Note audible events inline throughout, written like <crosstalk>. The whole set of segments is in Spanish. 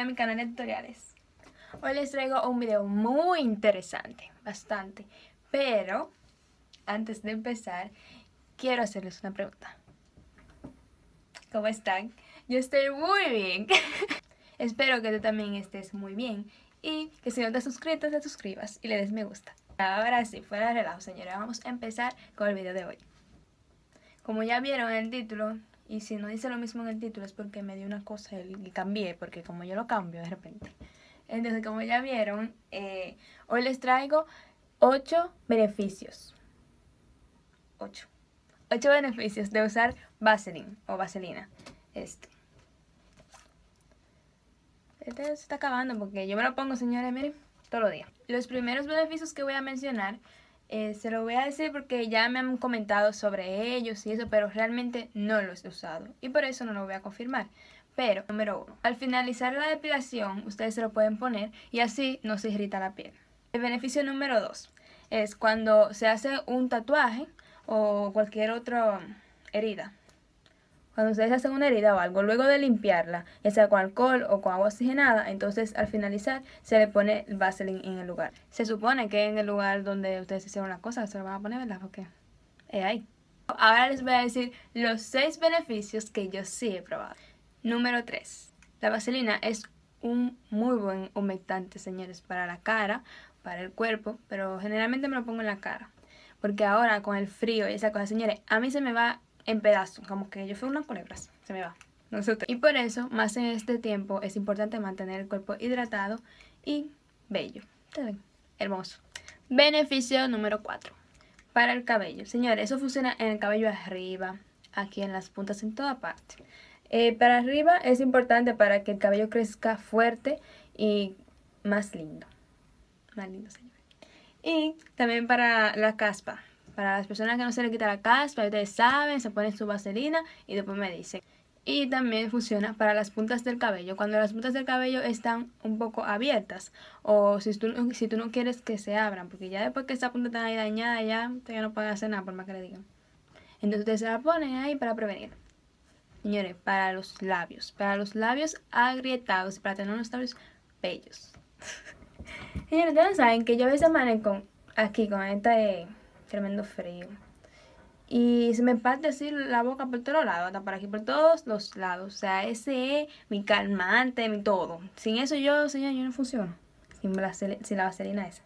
a mi canal de tutoriales. Hoy les traigo un video muy interesante, bastante, pero antes de empezar quiero hacerles una pregunta. ¿Cómo están? Yo estoy muy bien. <laughs> Espero que tú también estés muy bien y que si no te has suscrito, te suscribas y le des me gusta. Ahora sí, fuera de relajo señora, vamos a empezar con el video de hoy. Como ya vieron en el título, y si no dice lo mismo en el título es porque me dio una cosa y cambié, porque como yo lo cambio de repente. Entonces, como ya vieron, eh, hoy les traigo 8 beneficios. 8. 8 beneficios de usar Vaseline o vaselina. Este. Este se está acabando porque yo me lo pongo, señores, miren, todos los días. Los primeros beneficios que voy a mencionar eh, se lo voy a decir porque ya me han comentado sobre ellos y eso, pero realmente no los he usado y por eso no lo voy a confirmar. Pero, número uno, al finalizar la depilación, ustedes se lo pueden poner y así no se irrita la piel. El beneficio número dos es cuando se hace un tatuaje o cualquier otra herida. Cuando ustedes hacen una herida o algo, luego de limpiarla, ya sea con alcohol o con agua oxigenada, entonces al finalizar se le pone el Vaseline en el lugar. Se supone que en el lugar donde ustedes hicieron la cosa se lo van a poner, ¿verdad? Porque es ahí. Ahora les voy a decir los seis beneficios que yo sí he probado. Número 3. La vaselina es un muy buen humectante, señores, para la cara, para el cuerpo, pero generalmente me lo pongo en la cara. Porque ahora con el frío y esa cosa, señores, a mí se me va en pedazos, como que yo fui una culebras, se me va. No sé y por eso, más en este tiempo, es importante mantener el cuerpo hidratado y bello. ven? Hermoso. Beneficio número 4. Para el cabello. Señores, eso funciona en el cabello arriba, aquí en las puntas, en toda parte. Eh, para arriba es importante para que el cabello crezca fuerte y más lindo. Más lindo, señores. Y también para la caspa, para las personas que no se le quita la caspa, ustedes saben, se ponen su vaselina y después me dicen. Y también funciona para las puntas del cabello. Cuando las puntas del cabello están un poco abiertas o si tú, si tú no quieres que se abran, porque ya después que esa punta está ahí dañada, ya, no pueden hacer nada por más que le digan. Entonces ustedes se la ponen ahí para prevenir. Señores, para los labios. Para los labios agrietados, para tener unos labios bellos. <laughs> Señores, ustedes saben que yo a veces manejo aquí con esta eh, tremendo frío. Y se me parte decir la boca por todos lados, está para aquí, por todos los lados. O sea, ese es mi calmante, mi todo. Sin eso yo, señor, yo no funciono. Sin, la, la vaselina esa.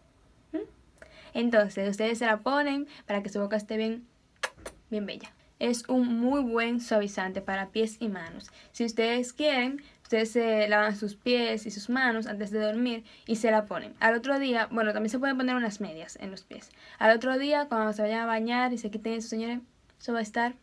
¿Mm? Entonces, ustedes se la ponen para que su boca esté bien, bien bella. Es un muy buen suavizante para pies y manos. Si ustedes quieren, Ustedes se lavan sus pies y sus manos antes de dormir y se la ponen. Al otro día, bueno, también se pueden poner unas medias en los pies. Al otro día, cuando se vayan a bañar y se quiten sus señores, eso va a estar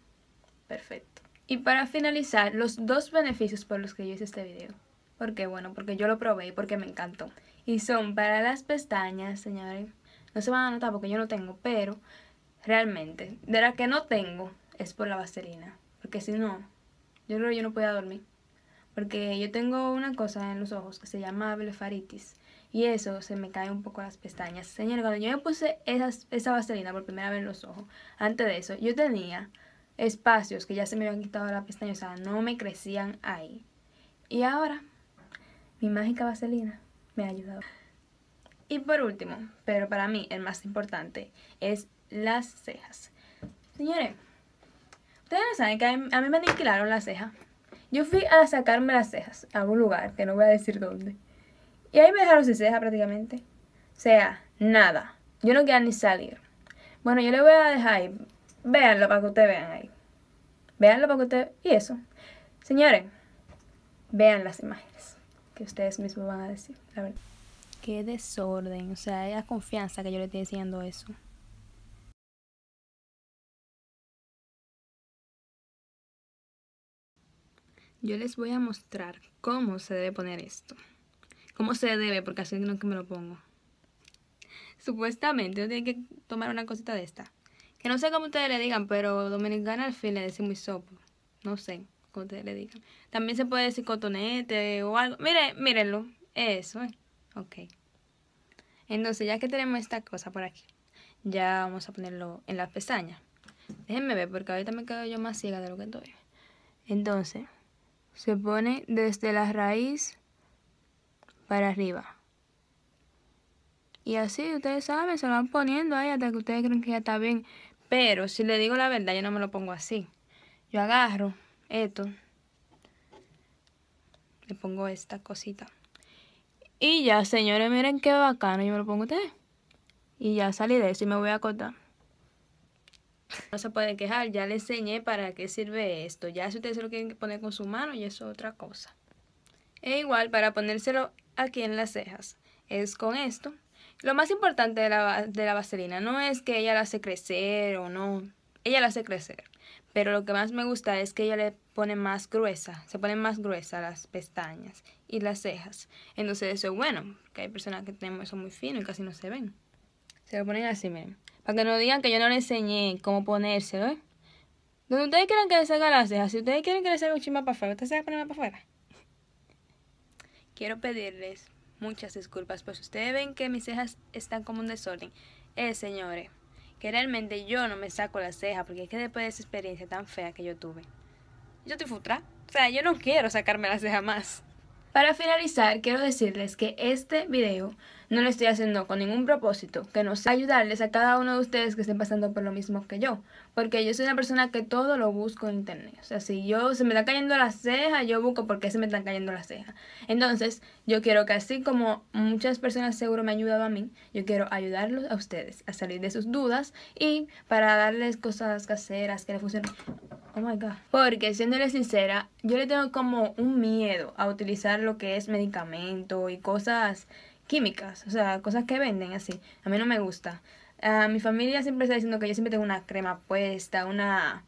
perfecto. Y para finalizar, los dos beneficios por los que yo hice este video. porque Bueno, porque yo lo probé y porque me encantó. Y son para las pestañas, señores. No se van a notar porque yo no tengo, pero realmente, de la que no tengo es por la vaselina. Porque si no, yo creo que yo no podía dormir porque yo tengo una cosa en los ojos que se llama blefaritis y eso se me cae un poco las pestañas. Señores, cuando yo me puse esa vaselina por primera vez en los ojos, antes de eso, yo tenía espacios que ya se me habían quitado las pestañas, o sea, no me crecían ahí. Y ahora, mi mágica vaselina me ha ayudado. Y por último, pero para mí el más importante, es las cejas. Señores, ustedes no saben que a mí me aniquilaron las cejas. Yo fui a sacarme las cejas a un lugar, que no voy a decir dónde. Y ahí me dejaron sin cejas prácticamente. O sea, nada. Yo no quería ni salir. Bueno, yo le voy a dejar ahí. Véanlo para que ustedes vean ahí. Véanlo para que ustedes... Y eso. Señores, vean las imágenes. Que ustedes mismos van a decir, la verdad. Qué desorden. O sea, la confianza que yo le estoy diciendo eso. Yo les voy a mostrar cómo se debe poner esto. Cómo se debe, porque así no que me lo pongo. Supuestamente, yo tiene que tomar una cosita de esta. Que no sé cómo ustedes le digan, pero dominicana al fin le muy sopo. No sé cómo ustedes le digan. También se puede decir cotonete o algo. Mire, mírenlo. Eso, eh. Ok. Entonces, ya que tenemos esta cosa por aquí, ya vamos a ponerlo en las pestañas. Déjenme ver, porque ahorita me quedo yo más ciega de lo que estoy. Entonces se pone desde la raíz para arriba. Y así ustedes saben, se van poniendo ahí hasta que ustedes creen que ya está bien. Pero si le digo la verdad, yo no me lo pongo así. Yo agarro esto. Le pongo esta cosita. Y ya, señores, miren qué bacano. Yo me lo pongo a ustedes. Y ya salí de eso y me voy a cortar. No se puede quejar, ya le enseñé para qué sirve esto. Ya si ustedes se lo quieren poner con su mano, eso es otra cosa. E igual para ponérselo aquí en las cejas. Es con esto. Lo más importante de la, de la vaselina no es que ella la hace crecer o no. Ella la hace crecer. Pero lo que más me gusta es que ella le pone más gruesa. Se ponen más gruesas las pestañas y las cejas. Entonces eso es bueno. que hay personas que tenemos eso muy fino y casi no se ven. Se lo ponen así, miren. Para que no digan que yo no le enseñé cómo ponérselo, ¿eh? Donde ustedes quieran que les salga las cejas, si ustedes quieren que les salga un más para afuera, ustedes se van a poner para afuera. Quiero pedirles muchas disculpas, pues ustedes ven que mis cejas están como un desorden. Eh, señores, que realmente yo no me saco las cejas, porque es que después de esa experiencia tan fea que yo tuve, yo estoy futra. O sea, yo no quiero sacarme las cejas más. Para finalizar, quiero decirles que este video no lo estoy haciendo con ningún propósito que no sea ayudarles a cada uno de ustedes que estén pasando por lo mismo que yo. Porque yo soy una persona que todo lo busco en internet. O sea, si yo se me está cayendo las cejas, yo busco por qué se me están cayendo las cejas. Entonces, yo quiero que así como muchas personas seguro me han ayudado a mí, yo quiero ayudarlos a ustedes a salir de sus dudas y para darles cosas caseras que les funcionen. Oh my God. Porque siéndole sincera, yo le tengo como un miedo a utilizar lo que es medicamento y cosas químicas, o sea, cosas que venden así. A mí no me gusta. mi familia siempre está diciendo que yo siempre tengo una crema puesta, una,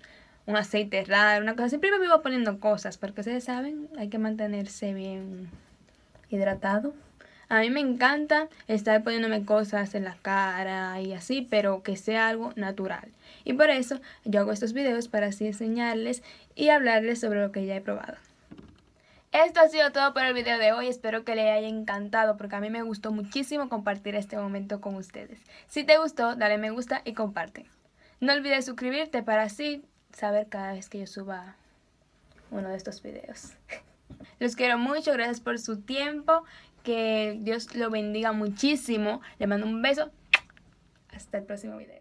un aceite raro, una cosa. Siempre me vivo poniendo cosas, porque ustedes saben, hay que mantenerse bien hidratado. A mí me encanta estar poniéndome cosas en la cara y así, pero que sea algo natural. Y por eso yo hago estos videos para así enseñarles y hablarles sobre lo que ya he probado. Esto ha sido todo por el video de hoy, espero que le haya encantado porque a mí me gustó muchísimo compartir este momento con ustedes. Si te gustó, dale me gusta y comparte. No olvides suscribirte para así saber cada vez que yo suba uno de estos videos. <laughs> Los quiero mucho, gracias por su tiempo, que Dios lo bendiga muchísimo. Le mando un beso. Hasta el próximo video.